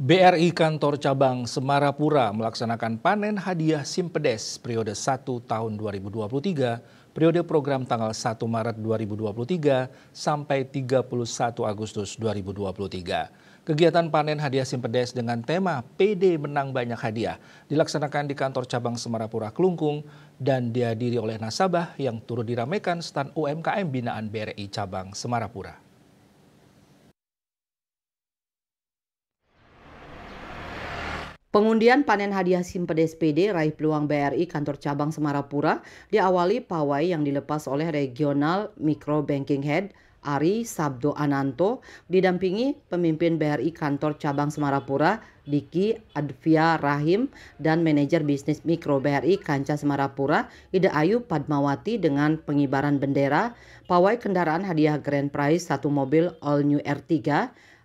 BRI Kantor Cabang Semarapura melaksanakan panen hadiah Simpedes periode 1 tahun 2023, periode program tanggal 1 Maret 2023 sampai 31 Agustus 2023. Kegiatan panen hadiah Simpedes dengan tema PD Menang Banyak Hadiah dilaksanakan di Kantor Cabang Semarapura Kelungkung dan dihadiri oleh nasabah yang turut diramaikan stand UMKM binaan BRI Cabang Semarapura. Pengundian panen hadiah simpedes SPD raih peluang BRI kantor cabang Semarapura diawali pawai yang dilepas oleh regional micro banking head Ari Sabdo Ananto didampingi pemimpin BRI kantor cabang Semarapura Diki Advia Rahim dan manajer bisnis mikro BRI Kanca Semarapura Ida Ayu Padmawati dengan pengibaran bendera pawai kendaraan hadiah grand prize satu mobil all new R3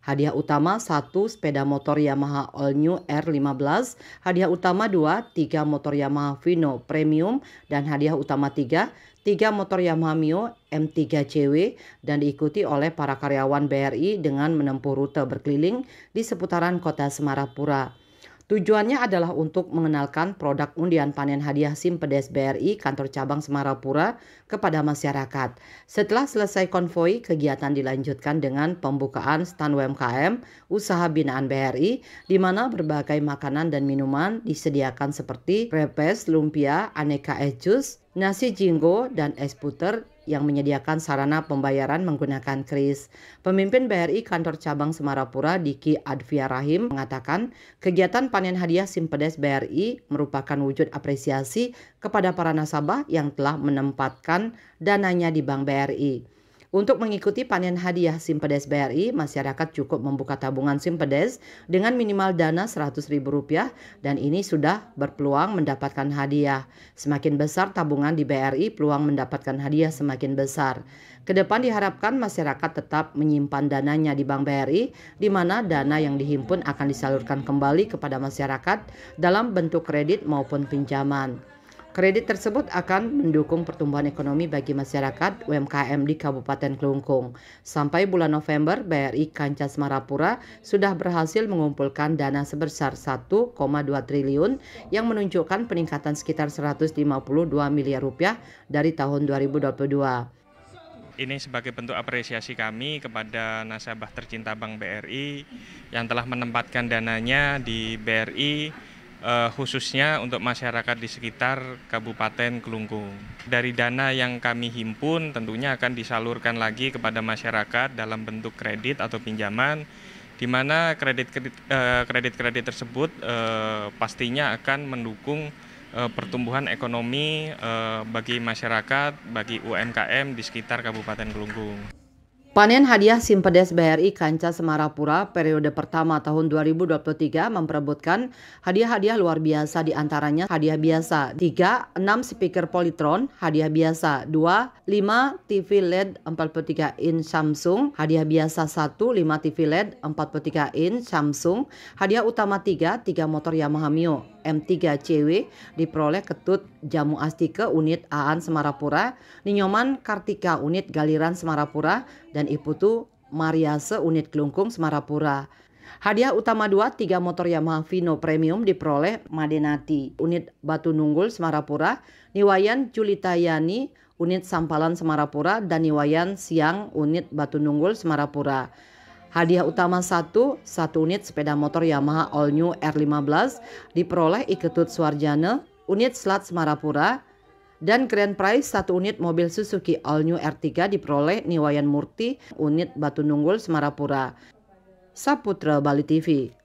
Hadiah utama satu sepeda motor Yamaha All New R15, hadiah utama dua tiga motor Yamaha Vino Premium dan hadiah utama tiga tiga motor Yamaha Mio M3CW dan diikuti oleh para karyawan BRI dengan menempuh rute berkeliling di seputaran kota Semarapura. Tujuannya adalah untuk mengenalkan produk undian panen hadiah Simpedes BRI kantor cabang Semarapura kepada masyarakat. Setelah selesai konvoi, kegiatan dilanjutkan dengan pembukaan stand UMKM usaha binaan BRI di mana berbagai makanan dan minuman disediakan seperti repes, lumpia, aneka es jus, nasi jinggo, dan es puter yang menyediakan sarana pembayaran menggunakan kris. Pemimpin BRI Kantor Cabang Semarapura Diki Advia Rahim mengatakan kegiatan panen hadiah Simpedes BRI merupakan wujud apresiasi kepada para nasabah yang telah menempatkan dananya di Bank BRI. Untuk mengikuti panen hadiah Simpedes BRI, masyarakat cukup membuka tabungan Simpedes dengan minimal dana Rp100.000 dan ini sudah berpeluang mendapatkan hadiah. Semakin besar tabungan di BRI, peluang mendapatkan hadiah semakin besar. Kedepan diharapkan masyarakat tetap menyimpan dananya di Bank BRI, di mana dana yang dihimpun akan disalurkan kembali kepada masyarakat dalam bentuk kredit maupun pinjaman. Kredit tersebut akan mendukung pertumbuhan ekonomi bagi masyarakat UMKM di Kabupaten Kelungkung. Sampai bulan November, BRI Kancas Marapura sudah berhasil mengumpulkan dana sebesar 1,2 triliun yang menunjukkan peningkatan sekitar 152 miliar rupiah dari tahun 2022 ini sebagai bentuk apresiasi kami kepada nasabah tercinta Bank BRI yang telah menempatkan dananya di BRI eh, khususnya untuk masyarakat di sekitar Kabupaten Kelungkung. Dari dana yang kami himpun tentunya akan disalurkan lagi kepada masyarakat dalam bentuk kredit atau pinjaman di mana eh, kredit-kredit eh, tersebut eh, pastinya akan mendukung eh, pertumbuhan ekonomi eh, bagi masyarakat, bagi UMKM di sekitar Kabupaten Kelungkung. Panen hadiah Simpedes BRI Kanca Semarapura periode pertama tahun 2023 memperebutkan hadiah-hadiah luar biasa diantaranya hadiah biasa 3, 6 speaker politron, hadiah biasa 2, 5 TV LED 43 in Samsung, hadiah biasa 1, 5 TV LED 43 in Samsung, hadiah utama 3, 3 motor Yamaha Mio. M3CW diperoleh Ketut Jamu Astike unit Aan Semarapura, Ninyoman Kartika unit Galiran Semarapura, dan Iputu Mariase unit Kelungkung Semarapura. Hadiah utama dua tiga motor Yamaha Vino Premium diperoleh Madenati, unit Batu Nunggul Semarapura, Niwayan Culitayani, unit Sampalan Semarapura, dan Niwayan Siang, unit Batu Nunggul Semarapura. Hadiah utama satu, satu unit sepeda motor Yamaha All New R15 diperoleh Iketut Suarjana, unit Selat Semarapura, dan grand prize satu unit mobil Suzuki All New R3 diperoleh Niwayan Murti, unit Batu Nunggul Semarapura. Saputra Bali TV.